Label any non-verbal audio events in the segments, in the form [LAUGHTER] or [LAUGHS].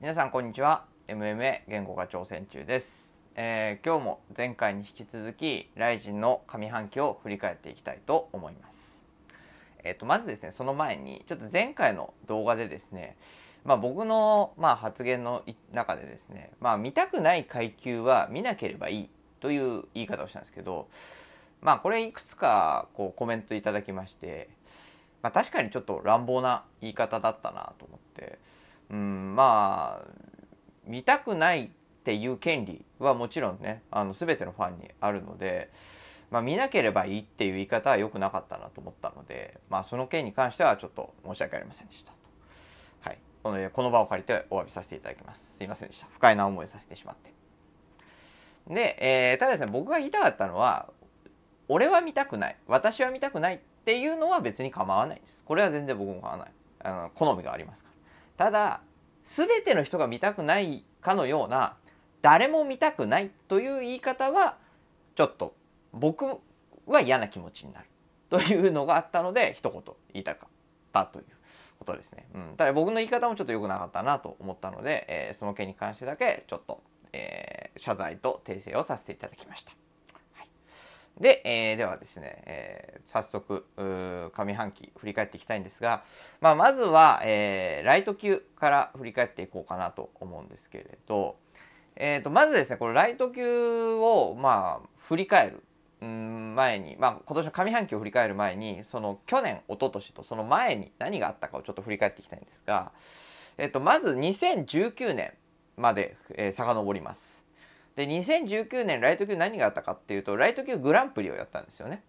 皆さんこんにちは MMA 言語化挑戦中です、えー、今日も前回に引き続き rizin の上半期を振り返っていきたいと思いますえっ、ー、とまずですねその前にちょっと前回の動画でですねまあ、僕のまあ発言の中でですねまあ見たくない階級は見なければいいという言い方をしたんですけどまあこれいくつかこうコメントいただきまして、まあ、確かにちょっと乱暴な言い方だったなと思ってうんまあ見たくないっていう権利はもちろんねあの全てのファンにあるので、まあ、見なければいいっていう言い方は良くなかったなと思ったので、まあ、その件に関してはちょっと申し訳ありませんでした。はい、このこの場を借りてお詫びさせていただきます。すいませんでした。不快な思いさせてしまって。で、えー、ただですね僕が言いたかったのは俺は見たくない私は見たくないっていうのは別に構わないです。これは全然僕も構わない。あの好みがありますから。ただ全ての人が見たくないかのような誰も見たくないという言い方はちょっと僕は嫌な気持ちになるというのがあったので一言言いたかったということですね。うん、ただ僕の言い方もちょっと良くなかったなと思ったので、えー、その件に関してだけちょっと、えー、謝罪と訂正をさせていただきました。で、えー、ではですね、えー、早速上半期振り返っていきたいんですが、まあ、まずは、えー、ライト級から振り返っていこうかなと思うんですけれど、えーと、まずですねこのライト級を、まあ、振り返る前に、まあ、今年の上半期を振り返る前にその去年一昨年とその前に何があったかをちょっと振り返っていきたいんですが、えーと、とまず2019年まで、えー、遡ります。で2019年ライト級何があったかっていうとライト級グランプリをやったんですよね。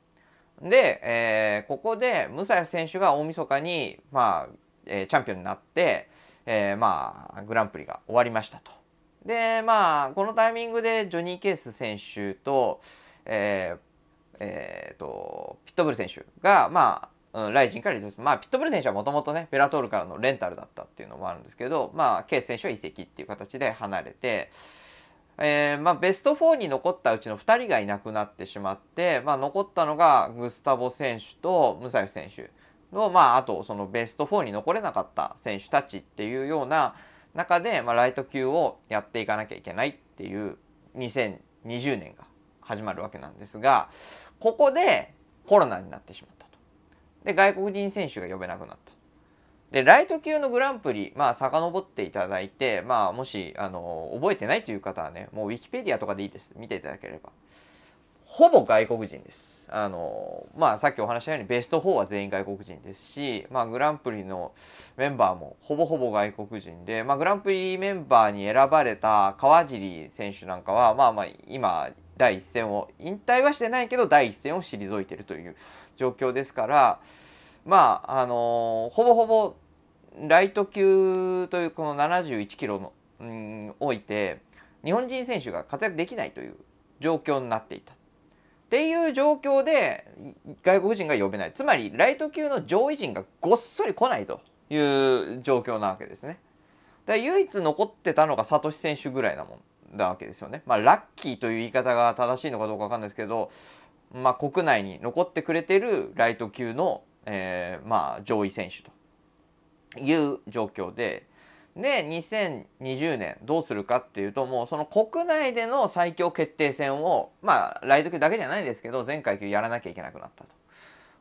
で、えー、ここで武蔵選手が大晦日にまあ、えー、チャンピオンになって、えー、まあグランプリが終わりましたと。でまあこのタイミングでジョニー・ケース選手と,、えーえーと、ピットブル選手がまあ、うん、ライジンから離脱まあピットブル選手はもともとねベラトールからのレンタルだったっていうのもあるんですけどまあケース選手は移籍っていう形で離れて。えー、まあ、ベスト4に残ったうちの2人がいなくなってしまって、まあ、残ったのがグスタボ選手とムサヒ選手の、まあ、あとそのベスト4に残れなかった選手たちっていうような中で、まあ、ライト級をやっていかなきゃいけないっていう2020年が始まるわけなんですがここでコロナになってしまったと。で外国人選手が呼べなくなった。でライト級のグランプリまあ遡っていただいてまあもしあの覚えてないという方はねもうウィキペディアとかでいいです見ていただければほぼ外国人ですあのまあさっきお話したようにベスト4は全員外国人ですし、まあ、グランプリのメンバーもほぼほぼ外国人で、まあ、グランプリメンバーに選ばれた川尻選手なんかはまあまあ今第一線を引退はしてないけど第一線を退いてるという状況ですからまああのほぼほぼライト級というこの71キロの、うん、おいて日本人選手が活躍できないという状況になっていた。っていう状況で外国人が呼べないつまりライト級の上位陣がごっそり来ないという状況なわけですね。だ唯一残ってたのがサトシ選手ぐらいなもんだわけですよね。まあ、ラッキーという言い方が正しいのかどうかわかんないですけど、まあ、国内に残ってくれてるライト級の、えー、まあ、上位選手という状況で。で2020年どうするかっていうともうその国内での最強決定戦をまあライト級だけじゃないですけど前階級やらなきゃいけなくなった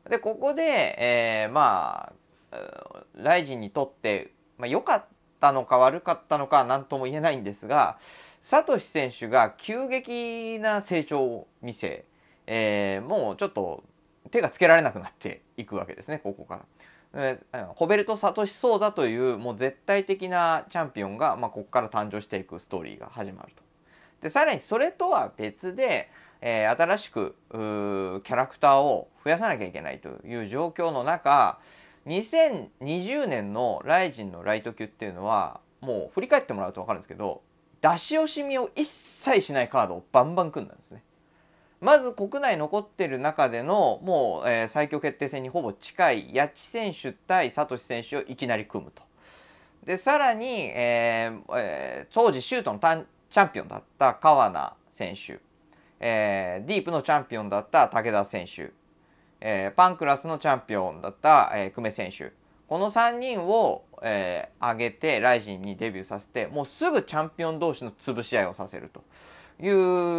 と。でここで、えー、まあライジンにとってまあ、良かったのか悪かったのか何とも言えないんですがサトシ選手が急激な成長を見せ、えー、もうちょっと手がつけられなくなっていくわけですねここから。ホベルト・サトシ・ソーザというもう絶対的なチャンピオンが、まあ、ここから誕生していくストーリーが始まると。でさらにそれとは別で、えー、新しくキャラクターを増やさなきゃいけないという状況の中2020年の「ライジンのライト級」っていうのはもう振り返ってもらうと分かるんですけど出し惜しみを一切しないカードをバンバン組んだんですね。まず国内残ってる中でのもう、えー、最強決定戦にほぼ近い八千選手対サトシ選手をいきなり組むと。でさらに、えーえー、当時シュートのチャンピオンだった川名選手、えー、ディープのチャンピオンだった武田選手、えー、パンクラスのチャンピオンだった、えー、久米選手この3人を、えー、げてライジンにデビューさせてもうすぐチャンピオン同士の潰し合いをさせるとい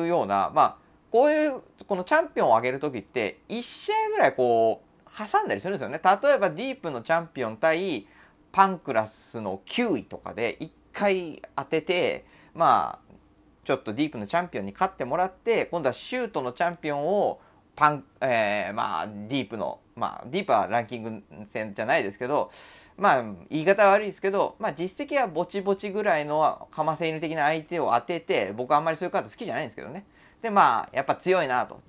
うようなまあこういうこのチャンピオンを上げる時って1試合ぐらいこう挟んだりするんですよね例えばディープのチャンピオン対パンクラスの9位とかで1回当ててまあちょっとディープのチャンピオンに勝ってもらって今度はシュートのチャンピオンをパン、えー、まあディープのまあディープはランキング戦じゃないですけどまあ言い方悪いですけど、まあ、実績はぼちぼちぐらいのかませ犬的な相手を当てて僕はあんまりそういうカード好きじゃないんですけどねでまあやっぱ強いなと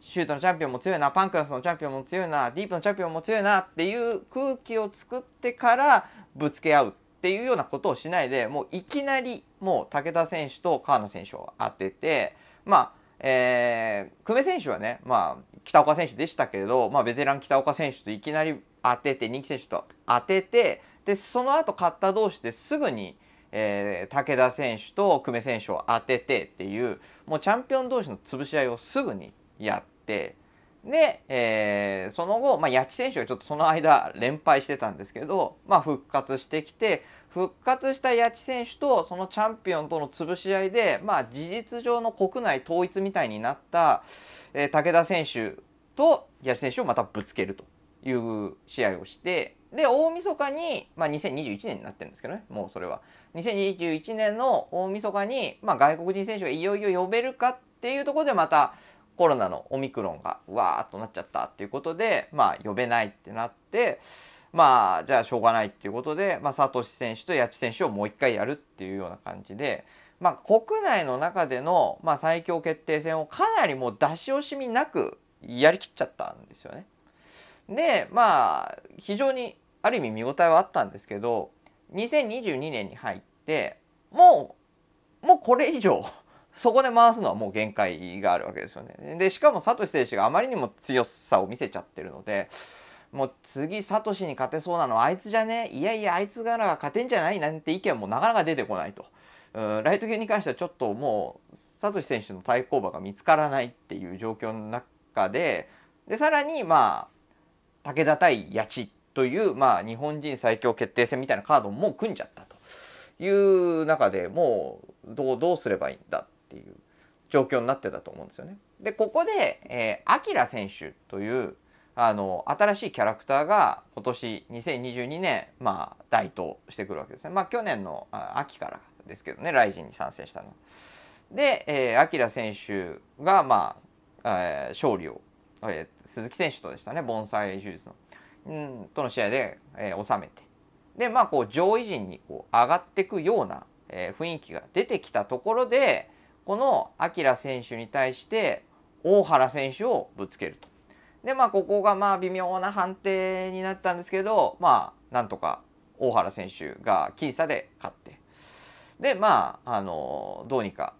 シュートのチャンピオンも強いなパンクラスのチャンピオンも強いなディープのチャンピオンも強いなっていう空気を作ってからぶつけ合うっていうようなことをしないでもういきなりもう武田選手と川野選手を当ててまあえー、久米選手はね、まあ、北岡選手でしたけれど、まあ、ベテラン北岡選手といきなり当てて人気選手と当ててでその後勝った同士ですぐにえー、武田選手と久米選手を当ててっていうもうチャンピオン同士の潰し合いをすぐにやってで、えー、その後、まあ、八千選手がちょっとその間連敗してたんですけど、まあ、復活してきて復活した八千選手とそのチャンピオンとの潰し合いで、まあ、事実上の国内統一みたいになった、えー、武田選手と八千選手をまたぶつけるという試合をしてで大晦日に、まあ、2021年になってるんですけどねもうそれは2021年の大晦日に、まあ、外国人選手がいよいよ呼べるかっていうところでまたコロナのオミクロンがわーっとなっちゃったっていうことで、まあ、呼べないってなってまあじゃあしょうがないっていうことで、まあ、サトシ選手と八千選手をもう一回やるっていうような感じで。まあ、国内の中での、まあ、最強決定戦をかなりもう出し惜しみなくやりきっちゃったんですよね。でまあ非常にある意味見応えはあったんですけど2022年に入ってもうもうこれ以上 [LAUGHS] そこで回すのはもう限界があるわけですよね。でしかもサトシ選手があまりにも強さを見せちゃってるのでもう次サトシに勝てそうなのあいつじゃねいやいやあいつがらが勝てんじゃないなんて意見もなかなか出てこないと。うんライト級に関してはちょっともうサトシ選手の対抗馬が見つからないっていう状況の中ででさらにまあ武田対八千という、まあ、日本人最強決定戦みたいなカードも組んじゃったという中でもうどうどうすればいいんだっていう状況になってたと思うんですよね。でここで、えー、ラ選手というあの新しいキャラクターが今年2022年、まあ、台頭してくるわけですね。まあ、去年の秋からですけどねライジンに参戦したの。で、えキラ選手が、まあえー、勝利をえ鈴木選手とでしたね盆栽手術の、うん、との試合で、えー、収めてでまあこう上位陣にこう上がっていくような、えー、雰囲気が出てきたところでこの明選手に対して大原選手をぶつけると。でまあここがまあ微妙な判定になったんですけどまあなんとか大原選手が僅差で勝ってでまああのどうにか、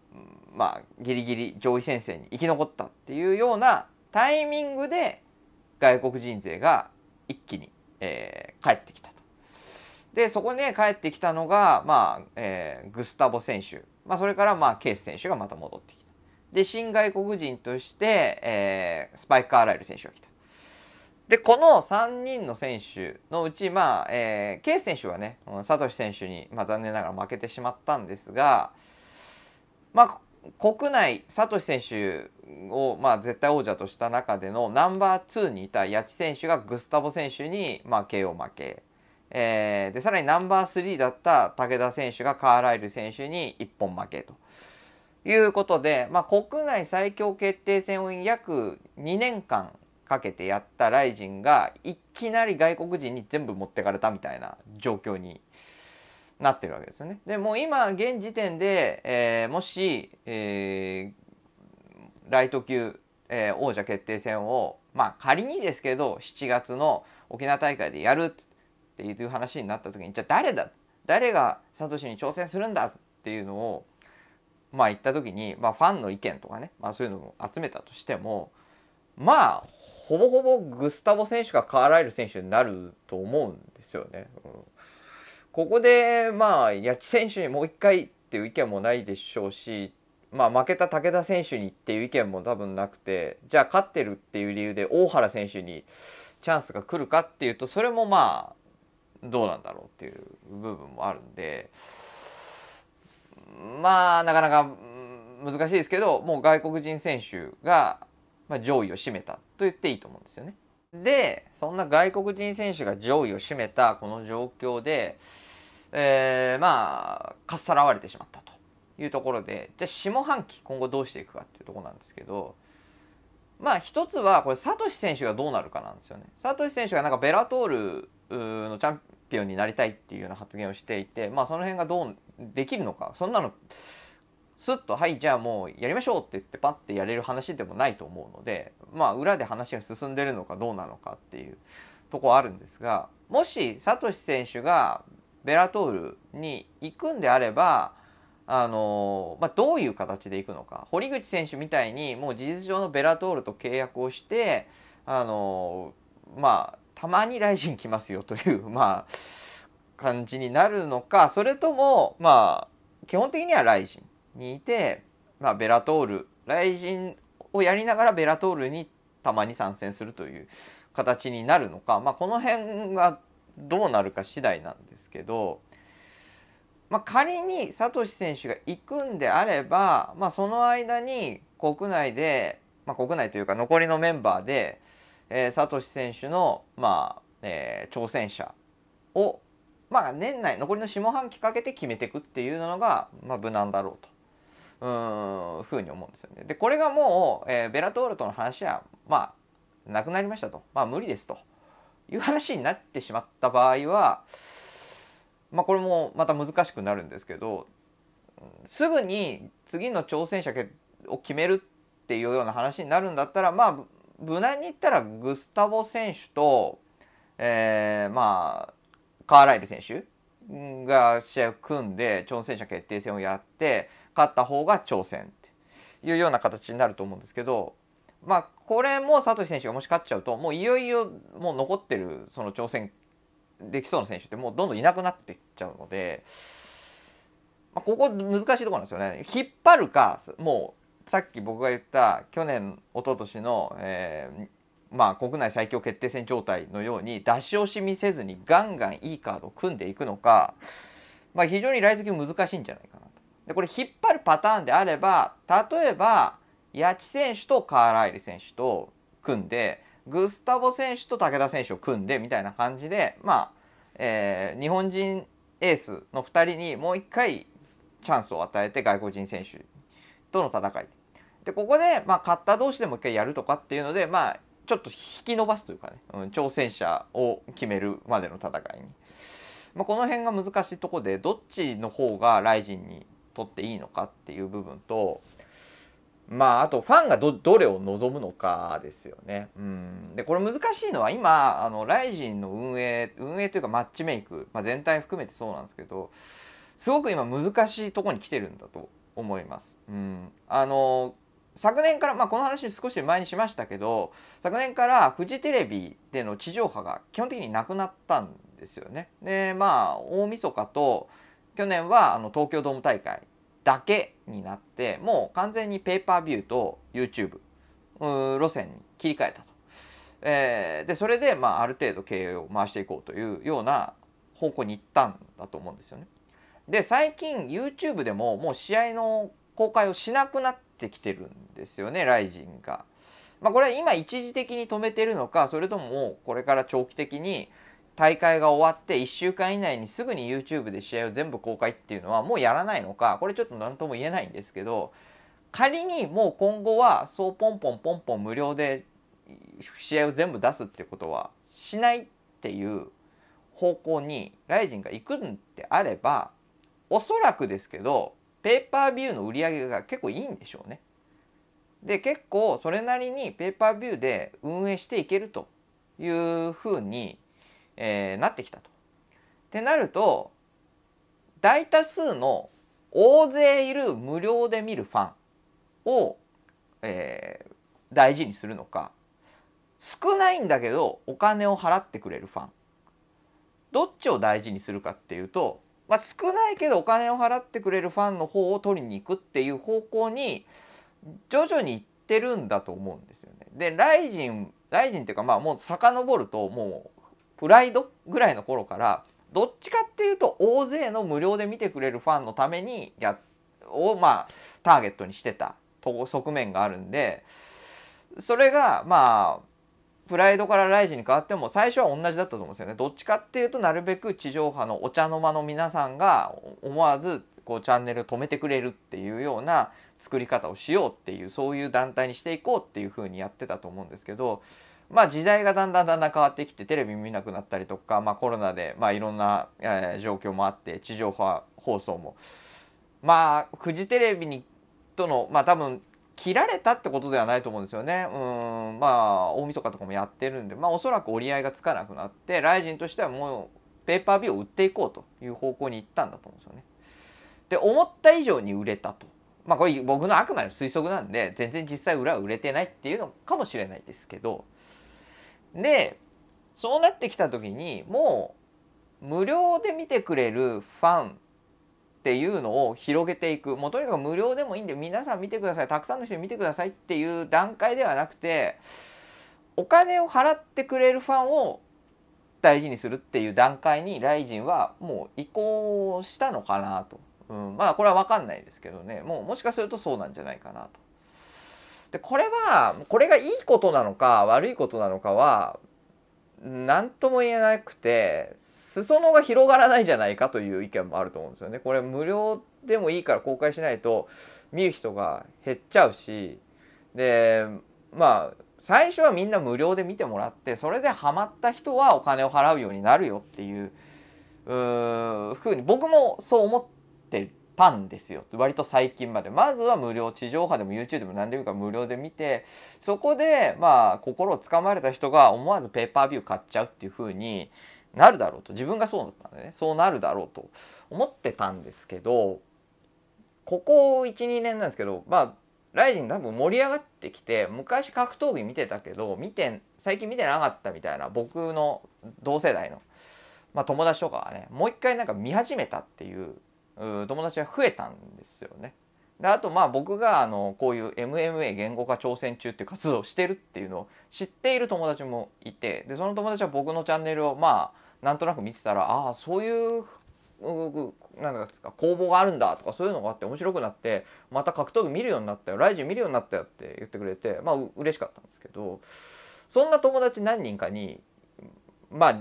まあ、ギリギリ上位戦線に生き残ったっていうようなタイミングで外国人勢が一気に、えー、帰ってきたと。でそこに、ね、帰ってきたのが、まあえー、グスタボ選手、まあ、それから、まあ、ケース選手がまた戻ってきた。で新外国人として、えー、スパイカー・ライル選手が来た。でこの3人の選手のうち、まあえー、ケース選手はね、サトシ選手に、まあ、残念ながら負けてしまったんですが、まあ、国内、サトシ選手を、まあ、絶対王者とした中でのナンバー2にいた谷地選手がグスタボ選手に、まあ、KO 負け、えー、でさらにナンバー3だった武田選手がカーライル選手に一本負けということで、まあ、国内最強決定戦を約2年間かけてやったライジンがいきなり外国人に全部持ってかれたみたいな状況になってるわけですよね。でもう今現時点で、えー、もし、えー、ライト級、えー、王者決定戦をまあ仮にですけど7月の沖縄大会でやるっていう話になった時にじゃあ誰だ誰がサトシに挑戦するんだっていうのをまあ言った時に、まあ、ファンの意見とかね、まあ、そういうのも集めたとしてもまあほぼほぼグスタボ選手がカーライル選手になると思うんですよね。うんここでまあ八木選手にもう一回っていう意見もないでしょうし、まあ、負けた武田選手にっていう意見も多分なくてじゃあ勝ってるっていう理由で大原選手にチャンスが来るかっていうとそれもまあどうなんだろうっていう部分もあるんでまあなかなか難しいですけどもう外国人選手が上位を占めたと言っていいと思うんですよね。でそんな外国人選手が上位を占めたこの状況で、えー、まあかっさらわれてしまったというところでじゃあ下半期今後どうしていくかっていうところなんですけどまあ一つはこれサトシ選手がどうなるかなんですよね。サトシ選手がなんかベラトールのチャンピオンになりたいっていうような発言をしていてまあその辺がどうできるのかそんなのスッと「はいじゃあもうやりましょう」って言ってパッてやれる話でもないと思うのでまあ裏で話が進んでるのかどうなのかっていうとこあるんですがもしサトシ選手がベラトールに行くんであればあのまあ、どういう形で行くのか堀口選手みたいにもう事実上のベラトールと契約をしてあのまあたまにライジン来ますよというまあ感じになるのかそれともまあ基本的にはライジンにいて、まあ、ベラトール雷神をやりながらベラトールにたまに参戦するという形になるのか、まあ、この辺がどうなるか次第なんですけど、まあ、仮にサトシ選手が行くんであれば、まあ、その間に国内で、まあ、国内というか残りのメンバーで、えー、サトシ選手の、まあえー、挑戦者を、まあ、年内残りの下半期かけて決めていくっていうのが、まあ、無難だろうとうんふうに思うんですよね。でこれがもう、えー、ベラトールとの話はまあなくなりましたとまあ無理ですという話になってしまった場合はまあこれもまた難しくなるんですけどすぐに次の挑戦者を決めるっていうような話になるんだったらまあ無難に言ったらグスタボ選手と、えー、まあカーライル選手が試合を組んで挑戦者決定戦をやって勝った方が挑戦っていうような形になると思うんですけどまあこれも聡選手がもし勝っちゃうともういよいよもう残ってるその挑戦できそうな選手ってもうどんどんいなくなっていっちゃうので、まあ、ここ難しいところなんですよね。引っ張るかもうさっき僕が言った去年一昨年の、えーまあ、国内最強決定戦状態のように出し惜しみせずにガンガンいいカードを組んでいくのか、まあ、非常に来月難しいんじゃないかなでこれ引っ張るパターンであれば例えば谷地選手とカーライリ選手と組んでグスタボ選手と武田選手を組んでみたいな感じでまあ、えー、日本人エースの2人にもう1回チャンスを与えて外国人選手との戦いでここで、まあ、勝った同士でもう1回やるとかっていうので、まあ、ちょっと引き伸ばすというかね、うん、挑戦者を決めるまでの戦いに、まあ、この辺が難しいとこでどっちの方がライジンに取っていいのかっていう部分とまあ、あとファンがどれを望むのかですよね。うん、でこれ難しいのは今あのライジンの運営運営というかマッチメイク、まあ、全体含めてそうなんですけどすごく今難しいとこに来てるんだと思います。うん、あの昨年から、まあ、この話少し前にしましたけど昨年からフジテレビでの地上波が基本的になくなったんですよね。でまあ大晦日と去年はあの東京ドーム大会だけになってもう完全にペーパービューと YouTube 路線に切り替えたと、えー、でそれで、まあ、ある程度経営を回していこうというような方向に行ったんだと思うんですよね。で最近 YouTube でももう試合の公開をしなくなってきてるんですよねライジンが。まあ、これは今一時的に止めてるのかそれともこれから長期的に大会が終わって1週間以内にすぐに YouTube で試合を全部公開っていうのはもうやらないのかこれちょっと何とも言えないんですけど仮にもう今後はそうポンポンポンポン無料で試合を全部出すってことはしないっていう方向にライジンが行くんであればおそらくですけどペーパービューの売り上げが結構いいんでしょうね。で結構それなりにペーパービューで運営していけるというふうにえー、なってきたと。ってなると大多数の大勢いる無料で見るファンを、えー、大事にするのか少ないんだけどお金を払ってくれるファンどっちを大事にするかっていうと、まあ、少ないけどお金を払ってくれるファンの方を取りに行くっていう方向に徐々にいってるんだと思うんですよね。でライジンライジンっていうかまあもう遡るともプライドぐらいの頃からどっちかっていうと大勢の無料で見てくれるファンのためにやをまあターゲットにしてた側面があるんでそれがまあプライドからライジに変わっても最初は同じだったと思うんですよねどっちかっていうとなるべく地上波のお茶の間の皆さんが思わずこうチャンネル止めてくれるっていうような作り方をしようっていうそういう団体にしていこうっていうふうにやってたと思うんですけどまあ、時代がだんだんだんだん変わってきてテレビ見なくなったりとか、まあ、コロナで、まあ、いろんな、えー、状況もあって地上波放送もまあフジテレビにとのまあ多分切られたってことではないと思うんですよね。うんまあ大晦日とかもやってるんで、まあ、おそらく折り合いがつかなくなってライジンとしてはもうペーパービューを売っていこうという方向に行ったんだと思うんですよね。で思った以上に売れたと。まあこれ僕のあくまで推測なんで全然実際裏は売れてないっていうのかもしれないですけど。でそうなってきた時にもう無料で見てくれるファンっていうのを広げていくもうとにかく無料でもいいんで皆さん見てくださいたくさんの人に見てくださいっていう段階ではなくてお金を払ってくれるファンを大事にするっていう段階にライジンはもう移行したのかなと、うん、まあこれは分かんないですけどねもうもしかするとそうなんじゃないかなとでこれはこれがいいことなのか悪いことなのかは何とも言えなくて裾野が広がらないじゃないかという意見もあると思うんですよね。これ無料でもいいから公開しないと見る人が減っちゃうしでまあ最初はみんな無料で見てもらってそれでハマった人はお金を払うようになるよっていううふうに僕もそう思ってパンですよ割と最近までまずは無料地上波でも YouTube でも何でもいいから無料で見てそこでまあ心をつかまれた人が思わずペーパービュー買っちゃうっていう風になるだろうと自分がそうだったんでねそうなるだろうと思ってたんですけどここ12年なんですけどまあライジン多分盛り上がってきて昔格闘技見てたけど見て最近見てなかったみたいな僕の同世代の、まあ、友達とかはねもう一回なんか見始めたっていう友達が増えたんですよね。であとまあ僕があのこういう MMA 言語化挑戦中っていう活動をしてるっていうのを知っている友達もいてでその友達は僕のチャンネルをまあなんとなく見てたらああそういうなんですか工房があるんだとかそういうのがあって面白くなってまた格闘技見るようになったよライジン見るようになったよって言ってくれてまあう嬉しかったんですけどそんな友達何人かにまあ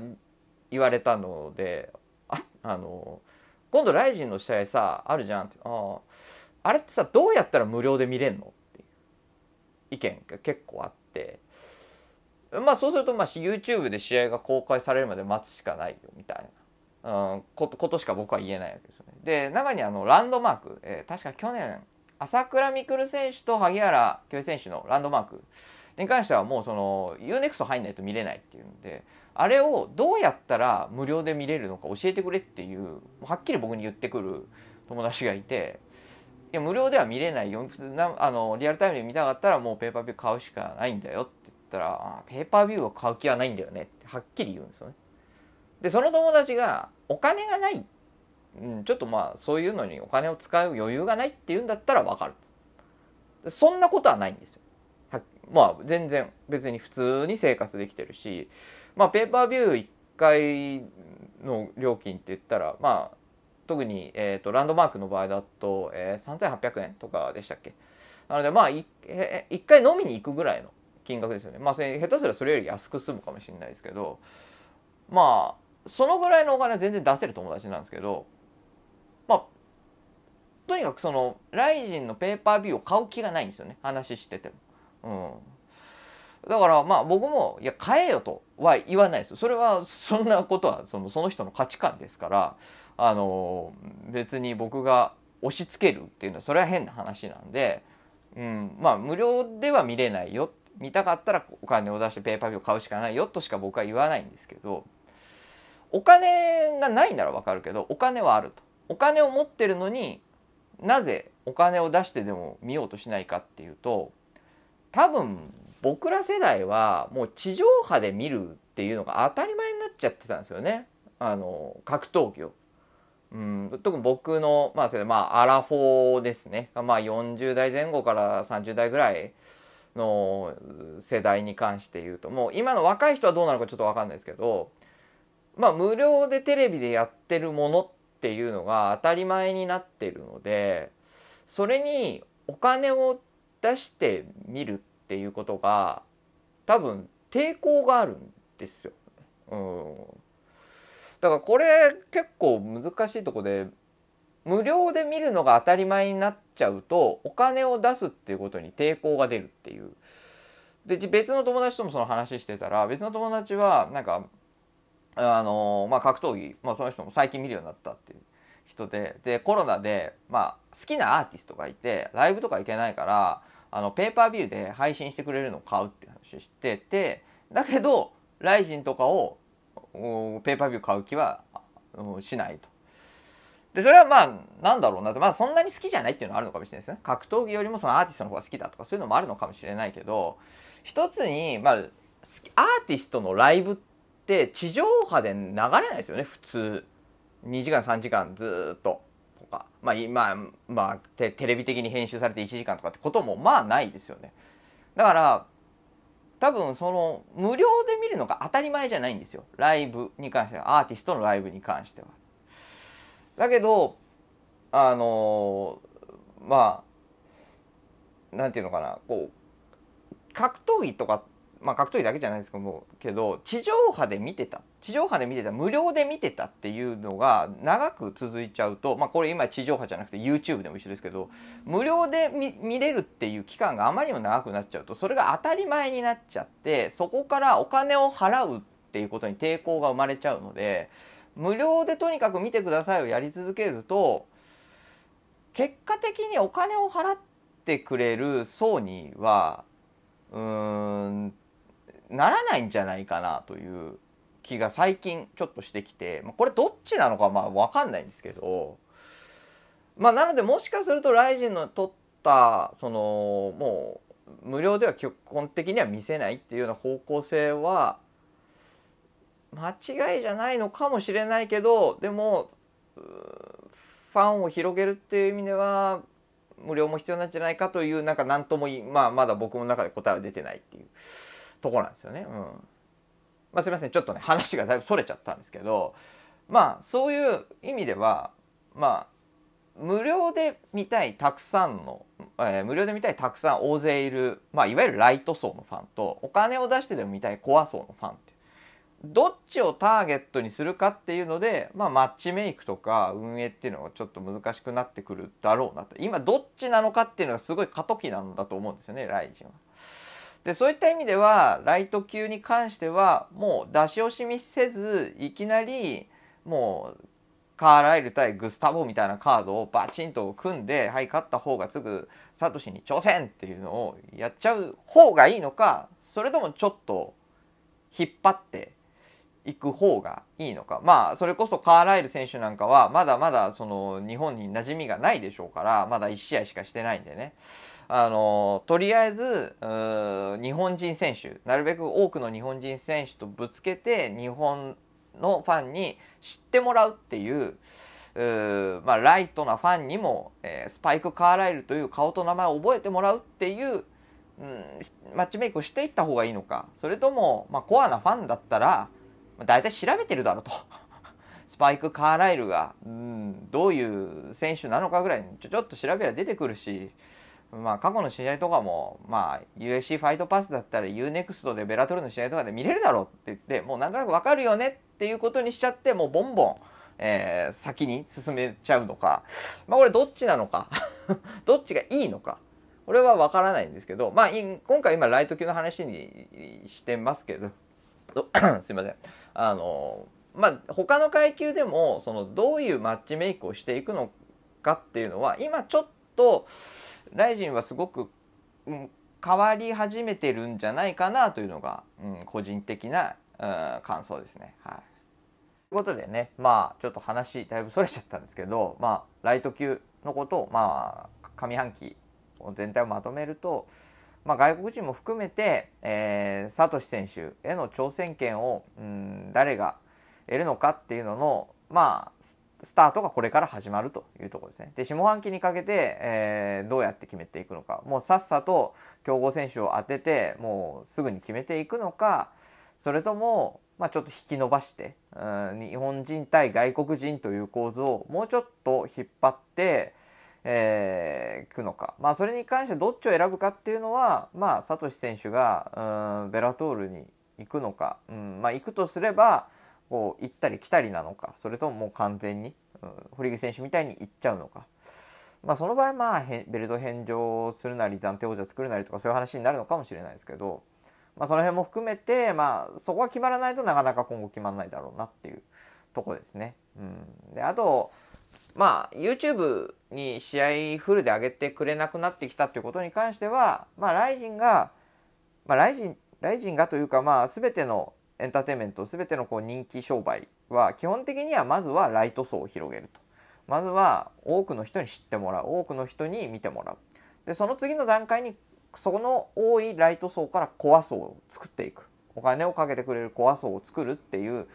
言われたのでああの今度ライジンの試合さあるじゃんってああれってさどうやったら無料で見れんのっていう意見が結構あってまあそうするとまあ YouTube で試合が公開されるまで待つしかないよみたいな、うん、ことことしか僕は言えないわけですよね。で中にあのランドマーク、えー、確か去年朝倉未来選手と萩原恭平選手のランドマークに関してはもうその UNEXT 入んないと見れないっていうんであれをどうやったら無料で見れるのか教えてくれっていうはっきり僕に言ってくる友達がいていや無料では見れないよあのリアルタイムで見たかったらもうペーパービュー買うしかないんだよって言ったらペーパービューを買う気はないんだよねってはっきり言うんですよね。でその友達がお金がない、うん、ちょっとまあそういうのにお金を使う余裕がないっていうんだったら分かるそんなことはないんですよ。まあ全然別に普通に生活できてるし、まあ、ペーパービュー1回の料金って言ったらまあ特に、えーと、ランドマークの場合だと、えー、3800円とかでしたっけなのでまあ1、えー、回飲みに行くぐらいの金額ですよねまあそれ下手すらそれより安く済むかもしれないですけどまあそのぐらいのお金全然出せる友達なんですけどまあとにかくそのライジンのペーパービューを買う気がないんですよね話してても。うん、だからまあ僕も「いや買えよ」とは言わないですそれはそんなことはそのその人の価値観ですからあの別に僕が押し付けるっていうのはそれは変な話なんで、うん、まあ無料では見れないよ見たかったらお金を出してペーパービュー買うしかないよとしか僕は言わないんですけどお金がないならわかるけどお金はあると。お金を持ってるのになぜお金を出してでも見ようとしないかっていうと多分僕ら世代はもう地上波で見るっていうのが当たり前になっちゃってたんですよねあの格闘技を。うん、特に僕の、まあそれまあ、アラフォーですね、まあ、40代前後から30代ぐらいの世代に関して言うともう今の若い人はどうなのかちょっと分かんないですけど、まあ、無料でテレビでやってるものっていうのが当たり前になってるのでそれにお金を出してみるっていうことが多分抵抗があるんですよ。うん、だからこれ結構難しいとこで無料で見るのが当たり前になっちゃうとお金を出すっていうことに抵抗が出るっていう。で別の友達ともその話してたら別の友達はなんかあのまあ、格闘技、まあ、その人も最近見るようになったっていう人ででコロナで、まあ、好きなアーティストがいてライブとか行けないからあのペーパービューで配信してくれるのを買うって話しててだけどライジンとかをペーパービュー買う気はしないと。でそれはまあなんだろうなとまあそんなに好きじゃないっていうのはあるのかもしれないですね格闘技よりもそのアーティストの方が好きだとかそういうのもあるのかもしれないけど一つにまあアーティストのライブって地上波で流れないですよね普通2時間3時間ずっとか、まあ今、まあテレビ的に編集されて1時間とかってこともまあないですよね。だから多分その無料で見るのが当たり前じゃないんですよライブに関してはアーティストのライブに関しては。だけどあのまあなんていうのかなこう格闘技とかまあ、格闘技だけじゃないですけどけど地上波で見てた地上波で見てた無料で見てたっていうのが長く続いちゃうと、まあ、これ今地上波じゃなくて YouTube でも一緒ですけど無料で見れるっていう期間があまりにも長くなっちゃうとそれが当たり前になっちゃってそこからお金を払うっていうことに抵抗が生まれちゃうので無料でとにかく見てくださいをやり続けると結果的にお金を払ってくれる層にはうーんならないんじゃないかなという気が最近ちょっとしてきて、まあ、これどっちなのかまあ分かんないんですけど、まあ、なのでもしかするとライジンの取ったそのもう無料では基本的には見せないっていうような方向性は間違いじゃないのかもしれないけどでもファンを広げるっていう意味では無料も必要なんじゃないかというなんか何ともまあまだ僕の中で答えは出てないっていう。とこなんですよね。うんまあ、すみませんちょっとね話がだいぶそれちゃったんですけどまあそういう意味ではまあ無料で見たいたくさんの、えー、無料で見たいたくさん大勢いる、まあ、いわゆるライト層のファンとお金を出してでも見たいコア層のファンってどっちをターゲットにするかっていうので、まあ、マッチメイクとか運営っていうのはちょっと難しくなってくるだろうなと今どっちなのかっていうのがすごい過渡期なんだと思うんですよねライジンは。でそういった意味ではライト級に関してはもう出し惜しみせずいきなりもうカーライル対グスタボみたいなカードをバチンと組んではい勝った方がすぐサトシに挑戦っていうのをやっちゃう方がいいのかそれともちょっと引っ張っていく方がいいのかまあそれこそカーライル選手なんかはまだまだその日本に馴染みがないでしょうからまだ1試合しかしてないんでねあのとりあえず日本人選手なるべく多くの日本人選手とぶつけて日本のファンに知ってもらうっていうまあ、ライトなファンにも、えー、スパイク・カーライルという顔と名前を覚えてもらうっていう、うん、マッチメイクをしていった方がいいのかそれとも、まあ、コアなファンだったら大体調べてるだろうと [LAUGHS] スパイク・カーライルが、うん、どういう選手なのかぐらいちょちょっと調べれば出てくるし。まあ過去の試合とかも、まあ、u s c ファイトパスだったら UNEXT でベラトルの試合とかで見れるだろうって言ってもうなんとなくわかるよねっていうことにしちゃってもうボンボン、えー、先に進めちゃうのかまあこれどっちなのか [LAUGHS] どっちがいいのかこれはわからないんですけどまあ今回今ライト級の話にしてますけど [COUGHS] すいませんあのまあ他の階級でもそのどういうマッチメイクをしていくのかっていうのは今ちょっとライジンはすごく、うん、変わり始めてるんじゃないかなというのが、うん、個人的な、うん、感想ですね。はいということでねまあちょっと話だいぶそれちゃったんですけど、まあ、ライト級のことを、まあ、上半期全体をまとめると、まあ、外国人も含めて、えー、サトシ選手への挑戦権を、うん、誰が得るのかっていうのの、まあ、スタートがこれから始まるというところですね。で下半期にかけて、えー、どうやって決めていくのかもうさっさと強豪選手を当ててもうすぐに決めていくのかそれとも、まあ、ちょっと引き伸ばして、うん、日本人対外国人という構図をもうちょっと引っ張ってい、えー、くのか、まあ、それに関してどっちを選ぶかっていうのは、まあ、サトシ選手が、うん、ベラトールに行くのか、うんまあ、行くとすればこう行ったり来たりなのかそれとももう完全に、うん、堀口選手みたいに行っちゃうのか、まあ、その場合まあベルト返上するなり暫定王者作るなりとかそういう話になるのかもしれないですけど、まあ、その辺も含めて、まあ、そこが決まらないとなかなか今後決まらないだろうなっていうとこですね。うん、であとまあ、YouTube に試合フルで上げてくれなくなってきたっていうことに関しては、まあ、ライジンが、まあ、ライジンライジンがというか、まあ、すべてのエンターテインメント全てのこう人気商売は基本的にはまずはライト層を広げるとまずは多くの人に知ってもらう多くの人に見てもらうでその次の段階にその多いライト層からコア層を作っていくお金をかけてくれるコア層を作るっていう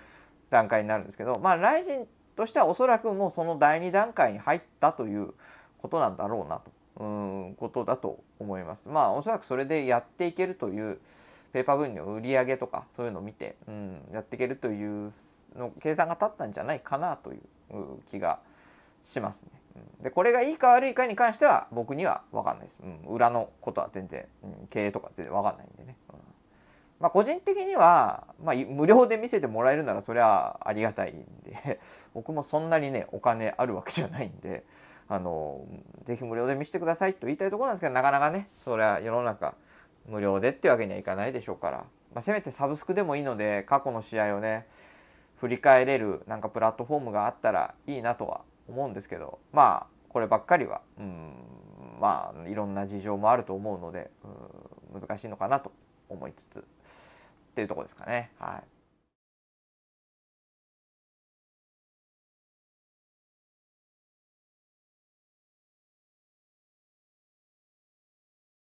段階になるんですけどまあライジンとしてはおそらくもうその第2段階に入ったということなんだろうなとうんことだと思います。まあおそらくそれでやっていけるというペーパー分量売り上げとかそういうのを見て、うん、やっていけるというの計算が立ったんじゃないかなという気がしますね。うん、でこれがいいか悪いかに関しては僕には分かんないです。うん、裏のことは全然、うん、経営とか全然分かんないんでね。うんまあ、個人的には、まあ、無料で見せてもらえるならそれはありがたいんで [LAUGHS] 僕もそんなにねお金あるわけじゃないんであの是非無料で見せてくださいと言いたいところなんですけどなかなかねそれは世の中無料でっていうわけにはいかないでしょうから、まあ、せめてサブスクでもいいので過去の試合をね振り返れるなんかプラットフォームがあったらいいなとは思うんですけどまあこればっかりはうんまあいろんな事情もあると思うので難しいのかなと思いつつっていうとこですかねはい。